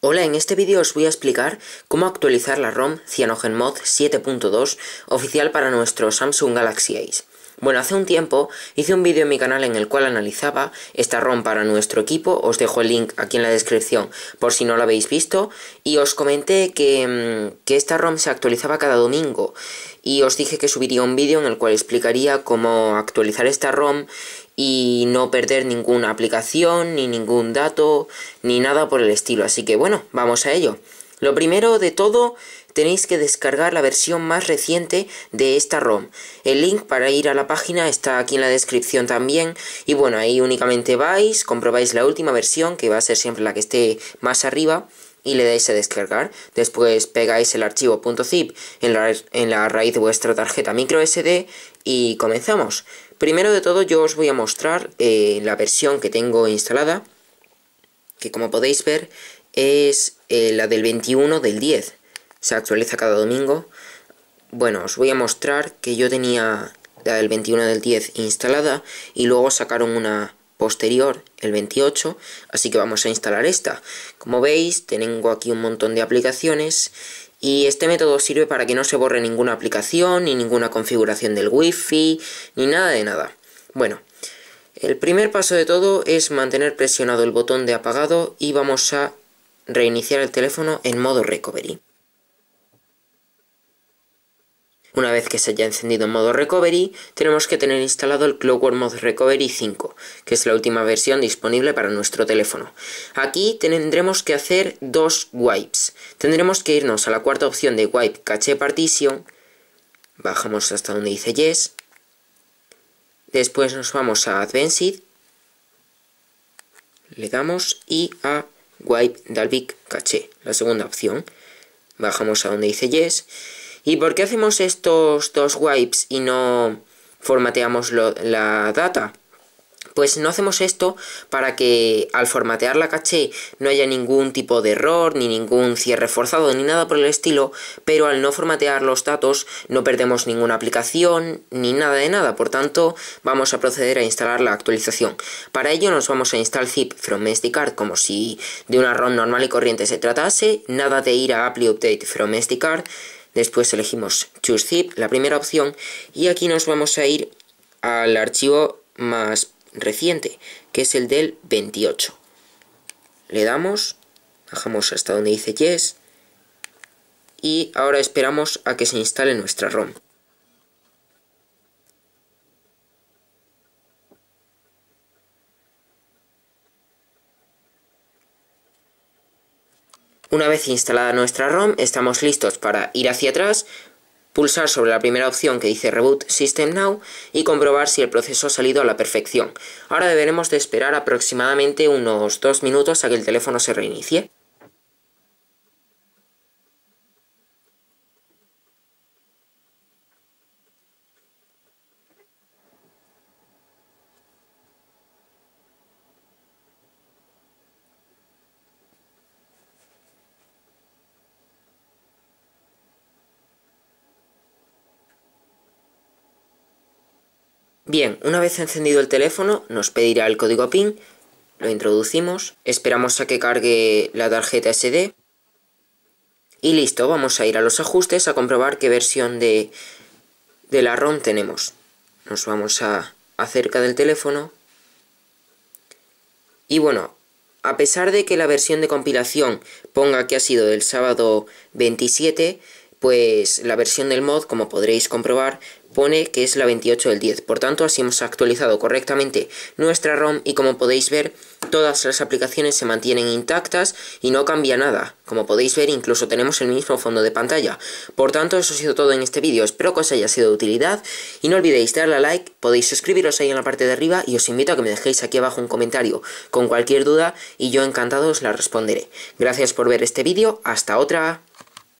Hola, en este vídeo os voy a explicar cómo actualizar la ROM CyanogenMod 7.2 oficial para nuestro Samsung Galaxy Ace. Bueno, hace un tiempo hice un vídeo en mi canal en el cual analizaba esta ROM para nuestro equipo, os dejo el link aquí en la descripción por si no lo habéis visto, y os comenté que, mm, que esta ROM se actualizaba cada domingo, y os dije que subiría un vídeo en el cual explicaría cómo actualizar esta ROM y no perder ninguna aplicación, ni ningún dato, ni nada por el estilo. Así que bueno, vamos a ello. Lo primero de todo, tenéis que descargar la versión más reciente de esta ROM. El link para ir a la página está aquí en la descripción también. Y bueno, ahí únicamente vais, comprobáis la última versión, que va a ser siempre la que esté más arriba y le dais a descargar. Después pegáis el archivo .zip en la, raíz de vuestra tarjeta micro SD y comenzamos. Primero de todo yo os voy a mostrar eh, la versión que tengo instalada, que como podéis ver es eh, la del 21 del 10. Se actualiza cada domingo. Bueno, os voy a mostrar que yo tenía la del 21 del 10 instalada y luego sacaron una posterior, el 28, así que vamos a instalar esta. Como veis, tengo aquí un montón de aplicaciones y este método sirve para que no se borre ninguna aplicación, ni ninguna configuración del wifi, ni nada de nada. Bueno, el primer paso de todo es mantener presionado el botón de apagado y vamos a reiniciar el teléfono en modo recovery. Una vez que se haya encendido en modo Recovery, tenemos que tener instalado el Clockwork Mode Recovery 5, que es la última versión disponible para nuestro teléfono. Aquí tendremos que hacer dos wipes. Tendremos que irnos a la cuarta opción de Wipe Cache Partition, bajamos hasta donde dice Yes, después nos vamos a Advanced, le damos y a Wipe Dalvik Cache, la segunda opción. Bajamos a donde dice Yes ¿Y por qué hacemos estos dos wipes y no formateamos la data? Pues no hacemos esto para que al formatear la caché no haya ningún tipo de error, ni ningún cierre forzado, ni nada por el estilo, pero al no formatear los datos no perdemos ninguna aplicación, ni nada de nada, por tanto vamos a proceder a instalar la actualización. Para ello nos vamos a install zip from SD como si de una ROM normal y corriente se tratase, nada de ir a apply update from SD Después elegimos Choose Zip, la primera opción, y aquí nos vamos a ir al archivo más reciente, que es el del 28. Le damos, bajamos hasta donde dice Yes, y ahora esperamos a que se instale nuestra ROM. Una vez instalada nuestra ROM, estamos listos para ir hacia atrás, pulsar sobre la primera opción que dice Reboot System Now y comprobar si el proceso ha salido a la perfección. Ahora deberemos de esperar aproximadamente unos 2 minutos a que el teléfono se reinicie. Bien, una vez encendido el teléfono, nos pedirá el código PIN, lo introducimos, esperamos a que cargue la tarjeta SD y listo, vamos a ir a los ajustes a comprobar qué versión de, de la ROM tenemos. Nos vamos a acerca del teléfono y bueno, a pesar de que la versión de compilación ponga que ha sido del sábado 27, pues la versión del mod, como podréis comprobar, pone que es la 28 del 10. Por tanto, así hemos actualizado correctamente nuestra ROM y como podéis ver, todas las aplicaciones se mantienen intactas y no cambia nada. Como podéis ver, incluso tenemos el mismo fondo de pantalla. Por tanto, eso ha sido todo en este vídeo. Espero que os haya sido de utilidad y no olvidéis darle a like, podéis suscribiros ahí en la parte de arriba y os invito a que me dejéis aquí abajo un comentario con cualquier duda y yo encantado os la responderé. Gracias por ver este vídeo, hasta otra.